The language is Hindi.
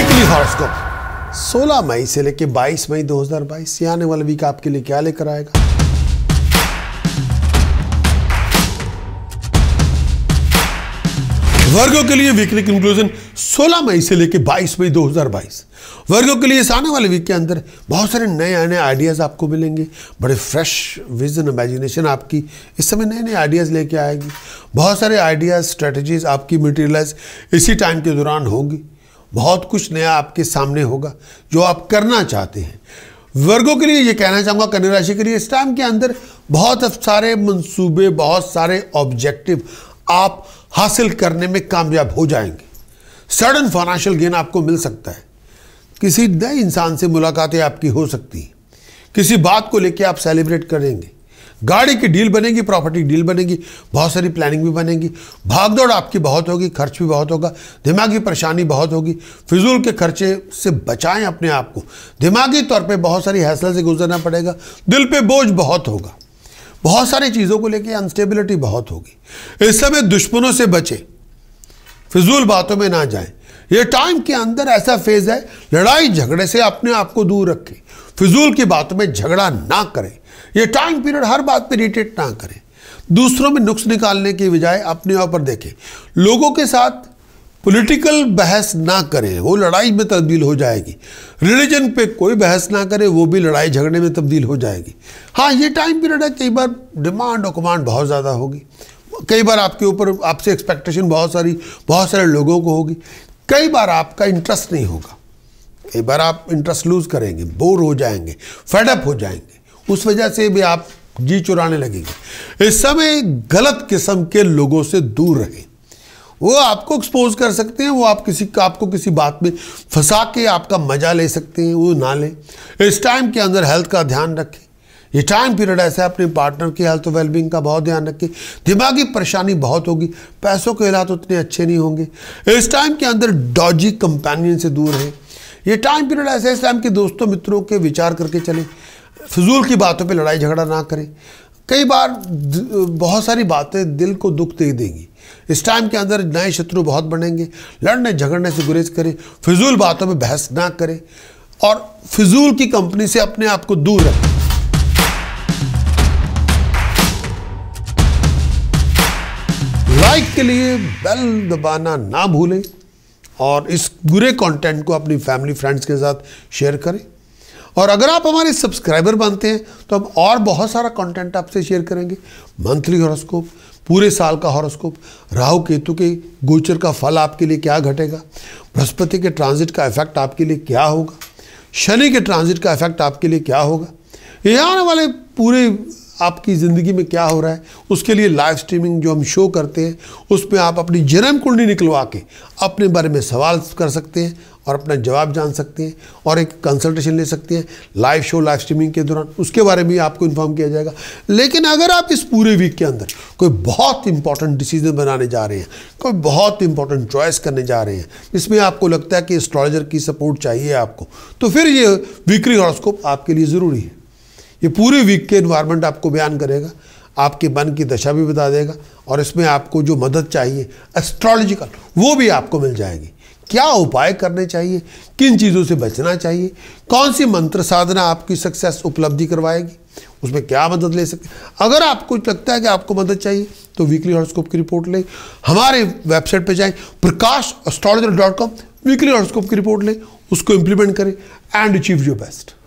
वीकली हॉरोस्कोप 16 मई से लेकर 22 मई 2022 से आने वाला वीक आपके लिए क्या लेकर आएगा वर्गों के लिए वीकली कंक्लूजन 16 मई से लेकर 22 मई 2022 वर्गों के लिए इस आने वाले वीक के अंदर बहुत सारे नए नए आइडियाज़ आपको मिलेंगे बड़े फ्रेश विजन इमेजिनेशन आपकी इस समय नए नए आइडियाज़ लेके आएगी बहुत सारे आइडियाज़ स्ट्रेटजीज आपकी मटेरियलाइज इसी टाइम के दौरान होंगी बहुत कुछ नया आपके सामने होगा जो आप करना चाहते हैं वर्गों के लिए ये कहना चाहूँगा कन्या राशि के लिए इस टाइम के अंदर बहुत सारे मंसूबे बहुत सारे ऑब्जेक्टिव आप हासिल करने में कामयाब हो जाएंगे सडन फाइनेंशियल गेन आपको मिल सकता है किसी नए इंसान से मुलाकातें आपकी हो सकती हैं किसी बात को लेकर आप सेलिब्रेट करेंगे गाड़ी की डील बनेगी प्रॉपर्टी की डील बनेगी बहुत सारी प्लानिंग भी बनेगी भागदौड़ आपकी बहुत होगी खर्च भी बहुत होगा दिमागी परेशानी बहुत होगी फिजूल के खर्चे से बचाएं अपने आप को दिमागी तौर पे बहुत सारी हैसल से गुजरना पड़ेगा दिल पे बोझ बहुत होगा बहुत सारी चीज़ों को लेकर अनस्टेबिलिटी बहुत होगी इस समय दुश्मनों से बचें फिजूल बातों में ना जाए ये टाइम के अंदर ऐसा फेज है लड़ाई झगड़े से अपने आप को दूर रखें फिजूल की बातों में झगड़ा ना करें ये टाइम पीरियड हर बात पर रिटेट ना करें दूसरों में नुक्स निकालने के बजाय अपने ऊपर देखें लोगों के साथ पॉलिटिकल बहस ना करें वो लड़ाई में तब्दील हो जाएगी रिलीजन पे कोई बहस ना करें वो भी लड़ाई झगड़े में तब्दील हो जाएगी हाँ ये टाइम पीरियड है कई बार डिमांड और कमांड बहुत ज़्यादा होगी कई बार आपके ऊपर आपसे एक्सपेक्टेशन बहुत सारी बहुत सारे लोगों को होगी कई बार आपका इंटरेस्ट नहीं होगा कई बार आप इंटरेस्ट लूज़ करेंगे बोर हो जाएंगे फेडअप हो जाएंगे उस वजह से भी आप जी चुराने लगेंगे इस समय गलत किस्म के लोगों से दूर रहें वो आपको एक्सपोज कर सकते हैं वो आप किसी आपको किसी बात में फंसा के आपका मजा ले सकते हैं वो ना लें इस टाइम के अंदर हेल्थ का ध्यान रखें ये टाइम पीरियड ऐसा है अपने पार्टनर की हेल्थ वेलबींग का बहुत ध्यान रखें दिमागी परेशानी बहुत होगी पैसों के हालात उतने अच्छे नहीं होंगे इस टाइम के अंदर डॉजी कंपेनियन से दूर रहें ये टाइम पीरियड ऐसा है इस टाइम के दोस्तों मित्रों के विचार करके चलें फजूल की बातों पे लड़ाई झगड़ा ना करें कई बार बहुत सारी बातें दिल को दुख दे देंगी इस टाइम के अंदर नए शत्रु बहुत बढ़ेंगे लड़ने झगड़ने से गुरेज करें फिजूल बातों में बहस ना करें और फिजूल की कंपनी से अपने आप को दूर रखें लाइक के लिए बेल दबाना ना भूलें और इस बुरे कंटेंट को अपनी फैमिली फ्रेंड्स के साथ शेयर करें और अगर आप हमारे सब्सक्राइबर बनते हैं तो हम और बहुत सारा कंटेंट आपसे शेयर करेंगे मंथली हॉरोस्कोप पूरे साल का हॉरोस्कोप राहु केतु के गोचर का फल आपके लिए क्या घटेगा बृहस्पति के ट्रांजिट का इफेक्ट आपके लिए क्या होगा शनि के ट्रांजिट का इफेक्ट आपके लिए क्या होगा ये आने वाले पूरे आपकी ज़िंदगी में क्या हो रहा है उसके लिए लाइव स्ट्रीमिंग जो हम शो करते हैं उसमें आप अपनी जन्म कुंडली निकलवा के अपने बारे में सवाल कर सकते हैं और अपना जवाब जान सकते हैं और एक कंसल्टेशन ले सकते हैं लाइव शो लाइव स्ट्रीमिंग के दौरान उसके बारे में आपको इन्फॉर्म किया जाएगा लेकिन अगर आप इस पूरे वीक के अंदर कोई बहुत इंपॉर्टेंट डिसीजन बनाने जा रहे हैं कोई बहुत इंपॉर्टेंट चॉइस करने जा रहे हैं इसमें आपको लगता है कि एस्ट्रोलॉजर की सपोर्ट चाहिए आपको तो फिर ये वीकली हॉरोस्कोप आपके लिए ज़रूरी है ये पूरे वीक के इन्वायरमेंट आपको बयान करेगा आपके मन की दशा भी बता देगा और इसमें आपको जो मदद चाहिए एस्ट्रोलॉजिकल वो भी आपको मिल जाएगी क्या उपाय करने चाहिए किन चीज़ों से बचना चाहिए कौन सी मंत्र साधना आपकी सक्सेस उपलब्धि करवाएगी उसमें क्या मदद ले सकते अगर आपको लगता है कि आपको मदद चाहिए तो वीकली हॉरोस्कोप की रिपोर्ट लें हमारे वेबसाइट पर जाएं Prakash dot com weekly horoscope की रिपोर्ट लें उसको इम्प्लीमेंट करें एंड अचीव योर बेस्ट